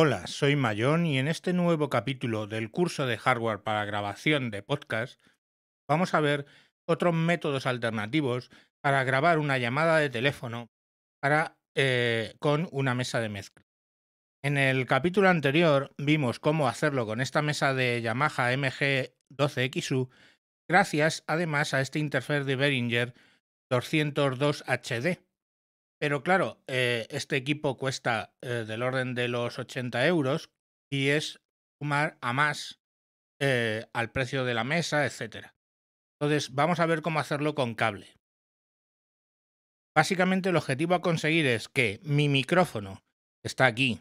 Hola, soy Mayón y en este nuevo capítulo del curso de hardware para grabación de podcast vamos a ver otros métodos alternativos para grabar una llamada de teléfono eh, con una mesa de mezcla. En el capítulo anterior vimos cómo hacerlo con esta mesa de Yamaha MG12XU gracias además a este interfaz de Behringer 202HD pero claro, eh, este equipo cuesta eh, del orden de los 80 euros y es sumar a más eh, al precio de la mesa, etc. Entonces, vamos a ver cómo hacerlo con cable. Básicamente el objetivo a conseguir es que mi micrófono está aquí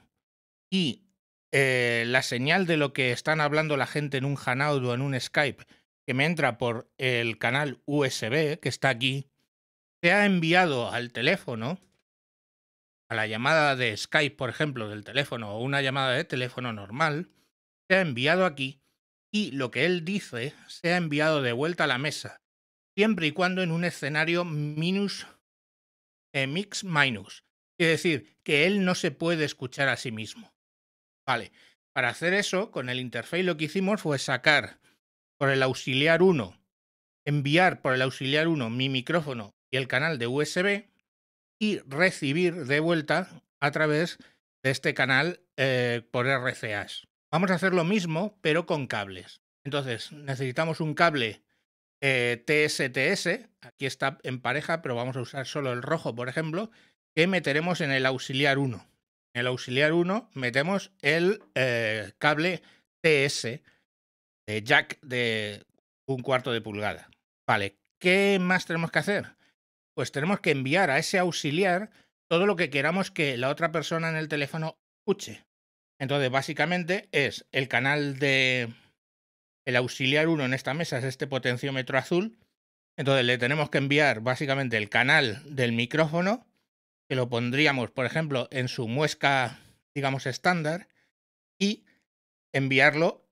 y la señal de lo que están hablando la gente en un Hanaud o en un Skype que me entra por el canal USB que está aquí, ha enviado al teléfono, a la llamada de Skype, por ejemplo, del teléfono o una llamada de teléfono normal, se ha enviado aquí y lo que él dice se ha enviado de vuelta a la mesa, siempre y cuando en un escenario minus eh, mix minus. Es decir, que él no se puede escuchar a sí mismo. Vale, para hacer eso, con el interface lo que hicimos fue sacar por el auxiliar 1, enviar por el auxiliar 1 mi micrófono y el canal de USB y recibir de vuelta a través de este canal eh, por RCAs. Vamos a hacer lo mismo, pero con cables. Entonces, necesitamos un cable eh, TSTS. Aquí está en pareja, pero vamos a usar solo el rojo, por ejemplo, que meteremos en el auxiliar 1. En el auxiliar 1 metemos el eh, cable TS de jack de un cuarto de pulgada. Vale, ¿qué más tenemos que hacer? pues tenemos que enviar a ese auxiliar todo lo que queramos que la otra persona en el teléfono escuche. Entonces, básicamente es el canal de... El auxiliar 1 en esta mesa es este potenciómetro azul. Entonces le tenemos que enviar básicamente el canal del micrófono, que lo pondríamos, por ejemplo, en su muesca, digamos, estándar, y enviarlo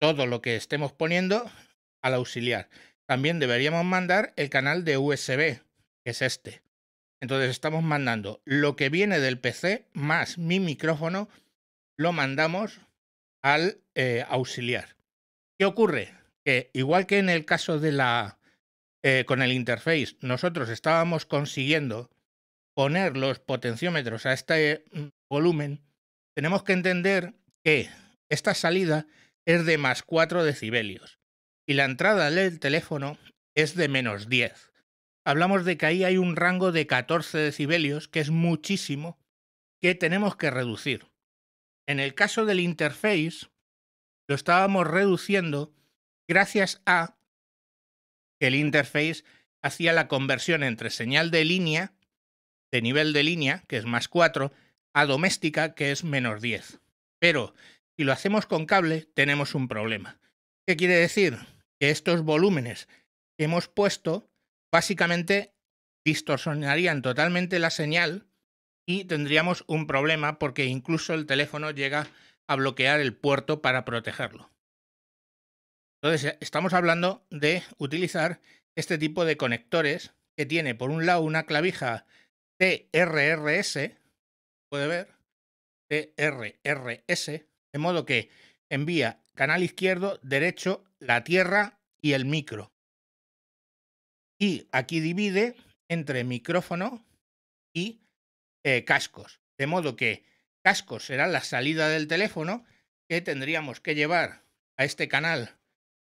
todo lo que estemos poniendo al auxiliar. También deberíamos mandar el canal de USB, es este. Entonces estamos mandando lo que viene del PC más mi micrófono, lo mandamos al eh, auxiliar. ¿Qué ocurre? Que igual que en el caso de la eh, con el interface, nosotros estábamos consiguiendo poner los potenciómetros a este mm, volumen, tenemos que entender que esta salida es de más 4 decibelios y la entrada del teléfono es de menos 10 hablamos de que ahí hay un rango de 14 decibelios, que es muchísimo, que tenemos que reducir. En el caso del interface, lo estábamos reduciendo gracias a que el interface hacía la conversión entre señal de línea, de nivel de línea, que es más 4, a doméstica, que es menos 10. Pero si lo hacemos con cable, tenemos un problema. ¿Qué quiere decir? Que estos volúmenes que hemos puesto básicamente distorsionarían totalmente la señal y tendríamos un problema porque incluso el teléfono llega a bloquear el puerto para protegerlo. Entonces, eh, estamos hablando de utilizar este tipo de conectores que tiene por un lado una clavija TRRS, puede ver, TRRS, de modo que envía canal izquierdo, derecho, la tierra y el micro. Y aquí divide entre micrófono y eh, cascos. De modo que cascos será la salida del teléfono que tendríamos que llevar a este canal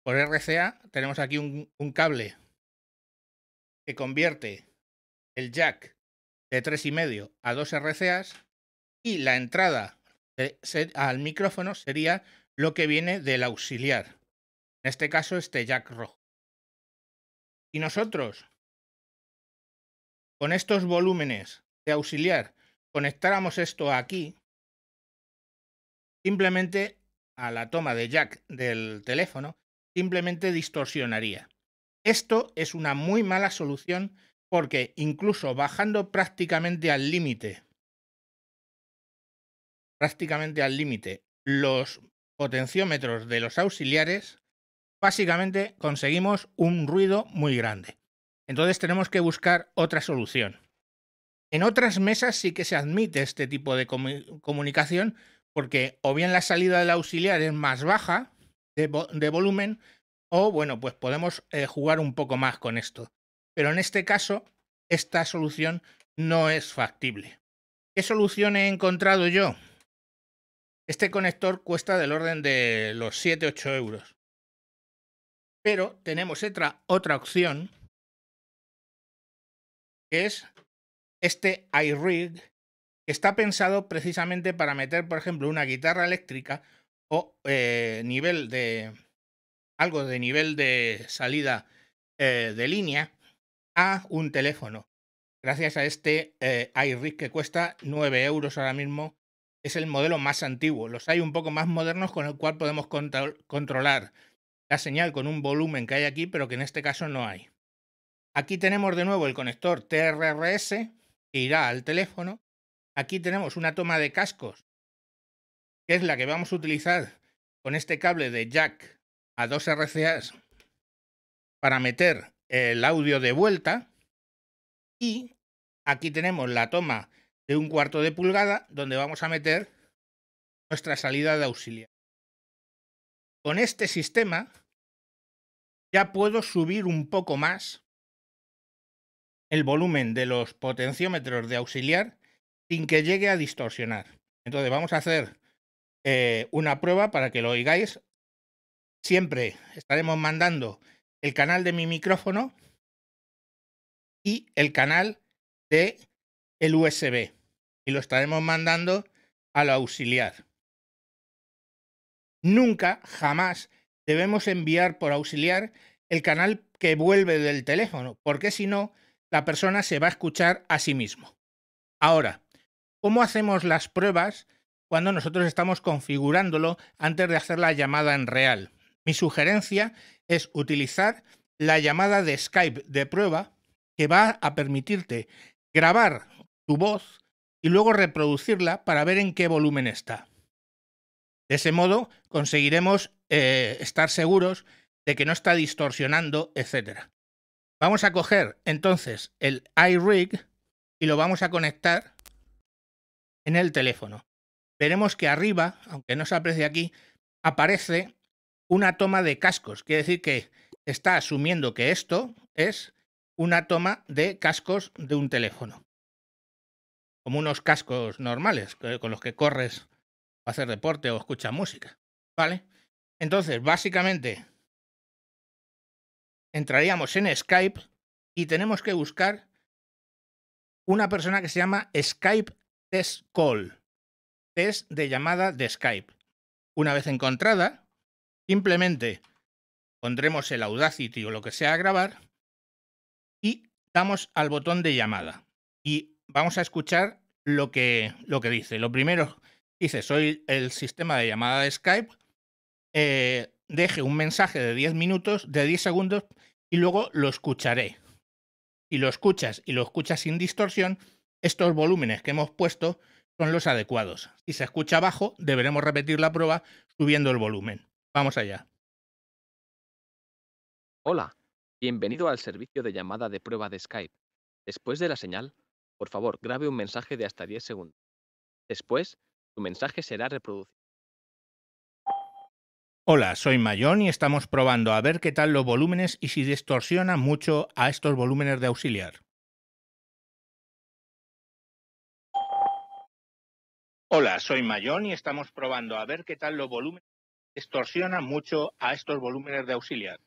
por RCA. Tenemos aquí un, cable que convierte el jack de 3,5 a 2 RCAs y la entrada al micrófono sería lo que viene del auxiliar. En este caso, este jack rojo. Y nosotros, con estos volúmenes de auxiliar, conectáramos esto aquí, simplemente a la toma de jack del teléfono, simplemente distorsionaría. Esto es una muy mala solución porque incluso bajando prácticamente al límite, prácticamente al límite, los potenciómetros de los auxiliares, básicamente conseguimos un ruido muy grande. Entonces tenemos que buscar otra solución. En otras mesas sí que se admite este tipo de comunicación porque o bien la salida del auxiliar es más baja de, volumen o bueno, pues podemos eh, jugar un poco más con esto. Pero en este caso, esta solución no es factible. ¿Qué solución he encontrado yo? Este conector cuesta del orden de los 7-8 euros. Pero tenemos otra, otra opción que es este iRig que está pensado precisamente para meter, por ejemplo, una guitarra eléctrica o eh, nivel de algo de nivel de salida eh, de línea a un teléfono. Gracias a este eh, iRig que cuesta 9 euros ahora mismo, es el modelo más antiguo. Los hay un poco más modernos con el cual podemos controlar la señal con un volumen que hay aquí, pero que en este caso no hay. Aquí tenemos de nuevo el conector TRRS que irá al teléfono. Aquí tenemos una toma de cascos, que es la que vamos a utilizar con este cable de jack a dos RCAs para meter el audio de vuelta. Y aquí tenemos la toma de un cuarto de pulgada donde vamos a meter nuestra salida de auxiliar con este sistema ya puedo subir un poco más el volumen de los potenciómetros de auxiliar sin que llegue a distorsionar. Entonces vamos a hacer eh, una prueba para que lo oigáis. Siempre estaremos mandando el canal de mi micrófono y el canal de el USB y lo estaremos mandando al auxiliar. Nunca, jamás, debemos enviar por auxiliar el canal que vuelve del teléfono, porque si no, la persona se va a escuchar a sí mismo. Ahora, ¿cómo hacemos las pruebas cuando nosotros estamos configurándolo antes de hacer la llamada en real? Mi sugerencia es utilizar la llamada de Skype de prueba que va a permitirte grabar tu voz y luego reproducirla para ver en qué volumen está. De ese modo conseguiremos eh, estar seguros de que no está distorsionando, etc. Vamos a coger entonces el iRig y lo vamos a conectar en el teléfono. Veremos que arriba, aunque no se aprecie aquí, aparece una toma de cascos. Quiere decir que está asumiendo que esto es una toma de cascos de un teléfono. Como unos cascos normales con los que corres hacer deporte o escuchar música. ¿Vale? Entonces, básicamente, entraríamos en Skype y tenemos que buscar una persona que se llama Skype Test Call, test de llamada de Skype. Una vez encontrada, simplemente pondremos el Audacity o lo que sea a grabar y damos al botón de llamada. Y vamos a escuchar lo que, lo que dice. Lo primero dice, soy el sistema de llamada de Skype, eh, deje un mensaje de 10 minutos, de 10 segundos, y luego lo escucharé. Y lo escuchas y lo escuchas sin distorsión, estos volúmenes que hemos puesto son los adecuados. Si se escucha bajo, deberemos repetir la prueba subiendo el volumen. Vamos allá. Hola, bienvenido al servicio de llamada de prueba de Skype. Después de la señal, por favor, grabe un mensaje de hasta 10 segundos. Después, tu mensaje será reproducido. Hola, soy Mayón y estamos probando a ver qué tal los volúmenes y si distorsiona mucho a estos volúmenes de auxiliar. Hola, soy Mayón y estamos probando a ver qué tal los volúmenes distorsiona mucho a estos volúmenes de auxiliar.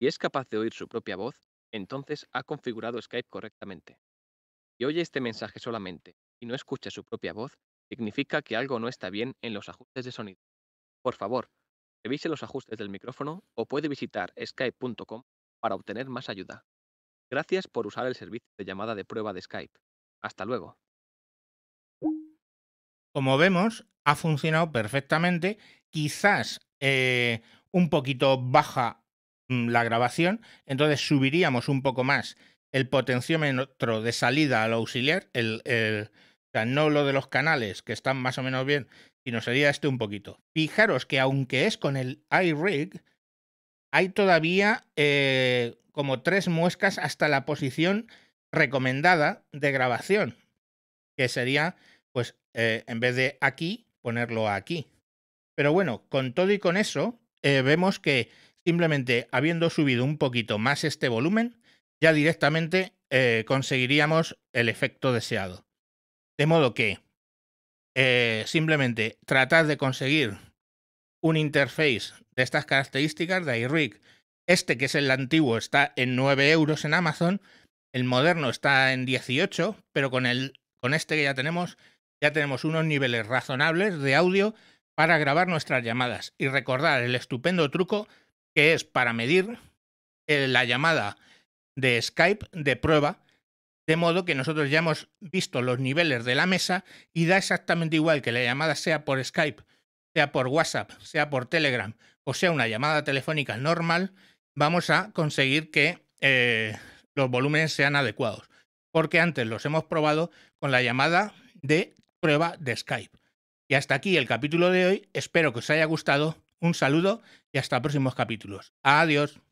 Si es capaz de oír su propia voz, entonces ha configurado Skype correctamente y oye este mensaje solamente y no escucha su propia voz, significa que algo no está bien en los ajustes de sonido. Por favor, revise los ajustes del micrófono o puede visitar skype.com para obtener más ayuda. Gracias por usar el servicio de llamada de prueba de Skype. Hasta luego. Como vemos, ha funcionado perfectamente. Quizás eh, un poquito baja mm, la grabación, entonces subiríamos un poco más el potenciómetro de salida al auxiliar, el, el, no lo de los canales, que están más o menos bien, sino sería este un poquito. Fijaros que aunque es con el iRig, hay todavía eh, como tres muescas hasta la posición recomendada de grabación, que sería, pues, eh, en vez de aquí, ponerlo aquí. Pero bueno, con todo y con eso, eh, vemos que simplemente habiendo subido un poquito más este volumen, ya directamente eh, conseguiríamos el efecto deseado. De modo que eh, simplemente tratad de conseguir un interface de estas características de iRig. Este que es el antiguo está en 9 euros en Amazon, el moderno está en 18, pero con, el, con este que ya tenemos, ya tenemos unos niveles razonables de audio para grabar nuestras llamadas y recordar el estupendo truco que es para medir eh, la llamada de Skype de prueba, de modo que nosotros ya hemos visto los niveles de la mesa y da exactamente igual que la llamada sea por Skype, sea por WhatsApp, sea por Telegram o sea una llamada telefónica normal, vamos a conseguir que eh, los volúmenes sean adecuados. Porque antes los hemos probado con la llamada de prueba de Skype. Y hasta aquí el capítulo de hoy. Espero que os haya gustado. Un saludo y hasta próximos capítulos. Adiós.